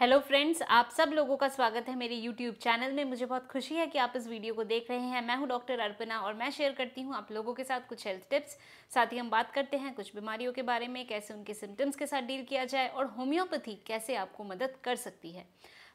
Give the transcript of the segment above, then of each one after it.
hello friends आप सब लोगों का स्वागत है मेरे यूट्यूब चैनल में मुझे बहुत खुशी है कि आप इस वीडियो को देख रहे हैं मैं हूं डॉक्टर अर्पना और मैं शेयर करती हूं आप लोगों के साथ कुछ हेल्थ टिप्स साथ ही हम बात करते हैं कुछ बीमारियों के बारे में कैसे उनके सिम्टम्स के साथ डील किया जाए और होम्योपैथी कैसे आपको मदद कर सकती है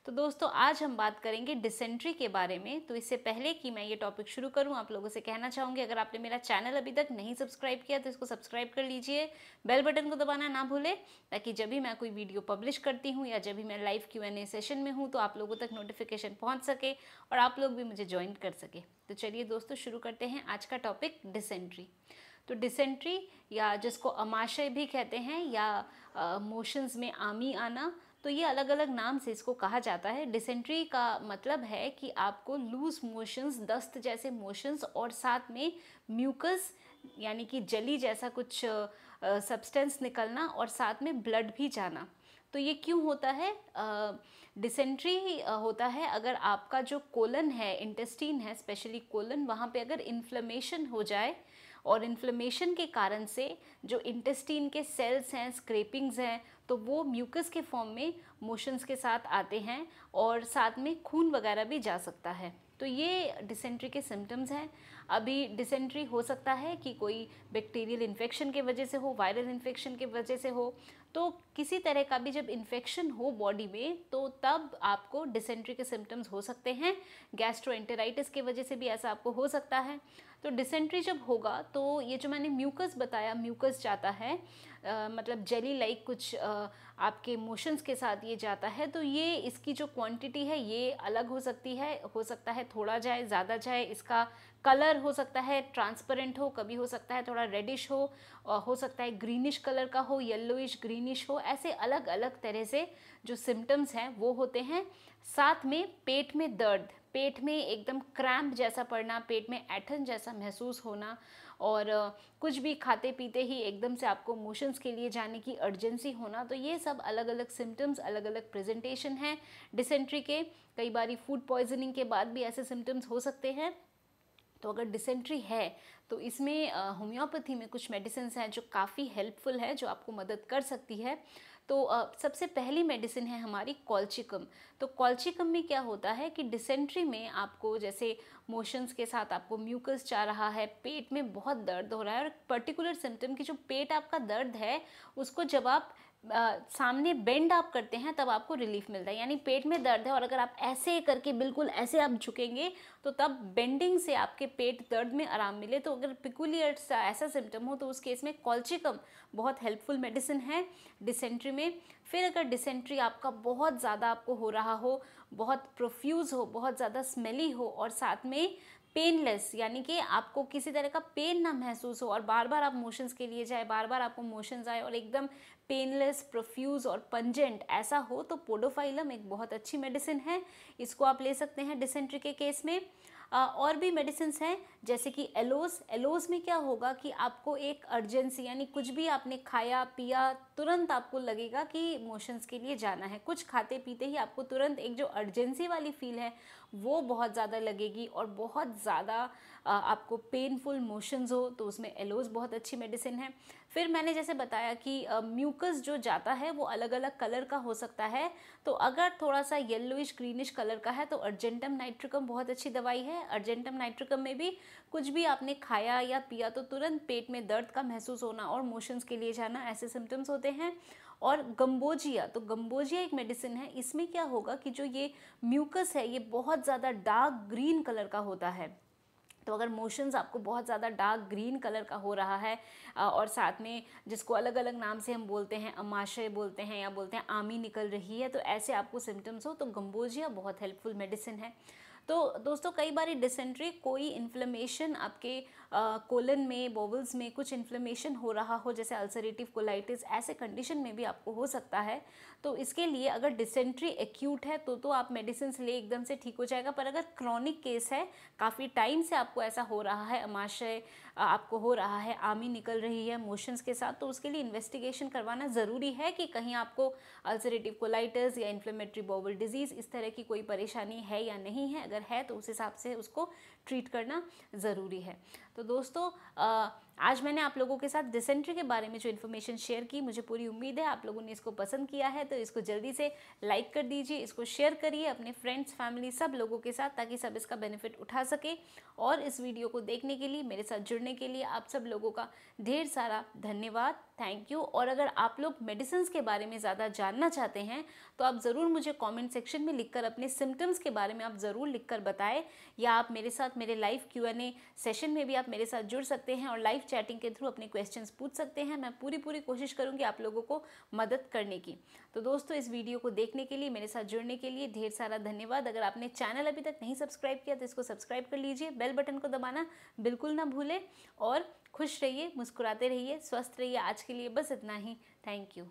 तो दोस्तों आज हम बात करेंगे डिसेंट्री के बारे में तो इससे पहले कि मैं ये टॉपिक शुरू करूं आप लोगों से कहना चाहूँगी अगर आपने मेरा चैनल अभी तक नहीं सब्सक्राइब किया तो इसको सब्सक्राइब कर लीजिए बेल बटन को दबाना ना भूले ताकि जब भी मैं कोई वीडियो पब्लिश करती हूँ या जब भी मैं live Q and A session में हूँ तो आप लोगों तक नोटिफिकेशन पहुँच सके और आप लोग भी मुझे ज्वाइन कर सके तो चलिए दोस्तों शुरू करते हैं आज का टॉपिक डिसेंट्री तो डिसेंट्री या जिसको अमाशय भी कहते हैं या मोशंस में आमी आना तो ये अलग अलग नाम से इसको कहा जाता है डिसेंट्री का मतलब है कि आपको लूज मोशंस दस्त जैसे मोशंस और साथ में म्यूकस यानी कि जली जैसा कुछ सब्सटेंस निकलना और साथ में ब्लड भी जाना तो ये क्यों होता है डिसेंट्री होता है अगर आपका जो कोलन है इंटेस्टीन है स्पेशली कोलन वहाँ पे अगर इन्फ्लेमेशन हो जाए और इन्फ्लेमेशन के कारण से जो इंटेस्टीन के सेल्स हैं स्क्रेपिंग्स हैं तो वो म्यूकस के फॉर्म में मोशंस के साथ आते हैं और साथ में खून वगैरह भी जा सकता है तो ये डिसेंट्री के सिम्टम्स हैं अभी डिसेंट्री हो सकता है कि कोई बैक्टीरियल इन्फेक्शन के वजह से हो वायरल इन्फेक्शन के वजह से हो तो किसी तरह का भी जब इन्फेक्शन हो बॉडी में तो तब आपको डिसेंट्री के सिम्टम्स हो सकते हैं गैस्ट्रोएंटेराइटिस के वजह से भी ऐसा आपको हो सकता है तो डिसेंट्री जब होगा तो ये जो मैंने म्यूकस बताया म्यूकस जाता है आ, मतलब जेली लाइक कुछ आ, आपके मोशंस के साथ ये जाता है तो ये इसकी जो क्वांटिटी है ये अलग हो सकती है हो सकता है थोड़ा जाए ज़्यादा जाए इसका कलर हो सकता है ट्रांसपेरेंट हो कभी हो सकता है थोड़ा रेडिश हो हो सकता है ग्रीनिश कलर का हो येल्लोइश ग्रीनिश हो ऐसे अलग अलग तरह से जो सिम्टम्स हैं वो होते हैं साथ में पेट में दर्द पेट में एकदम क्रैम्प जैसा पड़ना पेट में ऐठन जैसा महसूस होना और कुछ भी खाते पीते ही एकदम से आपको मोशंस के लिए जाने की अर्जेंसी होना तो ये सब अलग अलग सिम्टम्स अलग अलग प्रेजेंटेशन हैं डिसेंट्री के कई बार फूड पॉइजनिंग के बाद भी ऐसे सिम्टम्स हो सकते हैं तो अगर डिसेंट्री है तो इसमें होम्योपैथी में कुछ मेडिसिन हैं जो काफ़ी हेल्पफुल है जो आपको मदद कर सकती है तो सबसे पहली मेडिसिन है हमारी कॉल्चिकम तो कॉल्चिकम में क्या होता है कि डिसेंट्री में आपको जैसे मोशंस के साथ आपको म्यूकस जा रहा है पेट में बहुत दर्द हो रहा है और पर्टिकुलर सिम्टम की जो पेट आपका दर्द है उसको जब आप आ, सामने बेंड आप करते हैं तब आपको रिलीफ मिलता है यानी पेट में दर्द है और अगर आप ऐसे करके बिल्कुल ऐसे आप झुकेंगे तो तब बेंडिंग से आपके पेट दर्द में आराम मिले तो अगर पिकुलियर ऐसा सिम्टम हो तो उस केस में कॉल्चिकम बहुत हेल्पफुल मेडिसिन है डिसेंट्री में फिर अगर डिसेंट्री आपका बहुत ज़्यादा आपको हो रहा हो बहुत प्रोफ्यूज़ हो बहुत ज़्यादा स्मेली हो और साथ में पेनलेस यानी कि आपको किसी तरह का पेन ना महसूस हो और बार बार आप मोशंस के लिए जाए बार बार आपको मोशंस आए और एकदम पेनलेस प्रोफ्यूज और पंजेंट ऐसा हो तो पोडोफाइलम एक बहुत अच्छी मेडिसिन है इसको आप ले सकते हैं डिसेंट्री के केस में और भी मेडिसिन हैं जैसे कि एलोस एलोस में क्या होगा कि आपको एक अर्जेंसी यानी कुछ भी आपने खाया पिया तुरंत आपको लगेगा कि मोशंस के लिए जाना है कुछ खाते पीते ही आपको तुरंत एक जो अर्जेंसी वाली फील है वो बहुत ज़्यादा लगेगी और बहुत ज़्यादा आपको पेनफुल मोशंस हो तो उसमें एलोज़ बहुत अच्छी मेडिसिन है फिर मैंने जैसे बताया कि म्यूकस जो जाता है वो अलग अलग कलर का हो सकता है तो अगर थोड़ा सा येलोइश ग्रीनिश कलर का है तो अर्जेंटम नाइट्रिकम बहुत अच्छी दवाई है अर्जेंटम नाइट्रिकम में भी कुछ भी आपने खाया या पिया तो तुरंत पेट में दर्द का महसूस होना और मोशंस के लिए जाना ऐसे सिम्टम्स होते हैं और गम्बोजिया तो गम्बोजिया एक मेडिसिन है इसमें क्या होगा कि जो ये म्यूकस है ये बहुत बहुत ज़्यादा डार्क ग्रीन कलर का होता है तो अगर मोशंस आपको बहुत ज़्यादा डार्क ग्रीन कलर का हो रहा है और साथ में जिसको अलग अलग नाम से हम बोलते हैं अमाशय बोलते हैं या बोलते हैं आमी निकल रही है तो ऐसे आपको सिम्टम्स हो तो गम्बोजिया बहुत हेल्पफुल मेडिसिन है तो दोस्तों कई बार डिसेंट्री कोई इन्फ्लेमेशन आपके कोलन में बोवल्स में कुछ इन्फ्लेमेशन हो रहा हो जैसे अल्सरेटिव कोलाइटिस ऐसे कंडीशन में भी आपको हो सकता है तो इसके लिए अगर डिसेंट्री एक्यूट है तो तो आप मेडिसिन ले एकदम से ठीक हो जाएगा पर अगर क्रॉनिक केस है काफ़ी टाइम से आपको ऐसा हो रहा है अमाशय आपको हो रहा है आमी निकल रही है मोशंस के साथ तो उसके लिए इन्वेस्टिगेशन करवाना ज़रूरी है कि कहीं आपको अल्सरेटिव कोलाइटस या इन्फ्लेमेटरी बॉबल डिजीज़ इस तरह की कोई परेशानी है या नहीं है अगर है तो उस हिसाब से उसको ट्रीट करना ज़रूरी है तो दोस्तों आज मैंने आप लोगों के साथ डिसेंट्री के बारे में जो इन्फॉर्मेशन शेयर की मुझे पूरी उम्मीद है आप लोगों ने इसको पसंद किया है तो इसको जल्दी से लाइक कर दीजिए इसको शेयर करिए अपने फ्रेंड्स फैमिली सब लोगों के साथ ताकि सब इसका बेनिफिट उठा सके और इस वीडियो को देखने के लिए मेरे साथ जुड़ने करने के लिए आप सब लोगों का ढेर सारा धन्यवाद थैंक यू और अगर आप लोग मेडिसिन के बारे में ज़्यादा जानना चाहते हैं तो आप ज़रूर मुझे कमेंट सेक्शन में लिखकर अपने सिम्टम्स के बारे में आप ज़रूर लिखकर बताएं या आप मेरे साथ मेरे live Q and A session में भी आप मेरे साथ जुड़ सकते हैं और लाइव चैटिंग के थ्रू अपने क्वेश्चंस पूछ सकते हैं मैं पूरी पूरी कोशिश करूँगी आप लोगों को मदद करने की तो दोस्तों इस वीडियो को देखने के लिए मेरे साथ जुड़ने के लिए ढेर सारा धन्यवाद अगर आपने चैनल अभी तक नहीं सब्सक्राइब किया तो इसको सब्सक्राइब कर लीजिए बेल बटन को दबाना बिल्कुल ना भूलें और खुश रहिए मुस्कुराते रहिए स्वस्थ रहिए आज के लिए बस इतना ही थैंक यू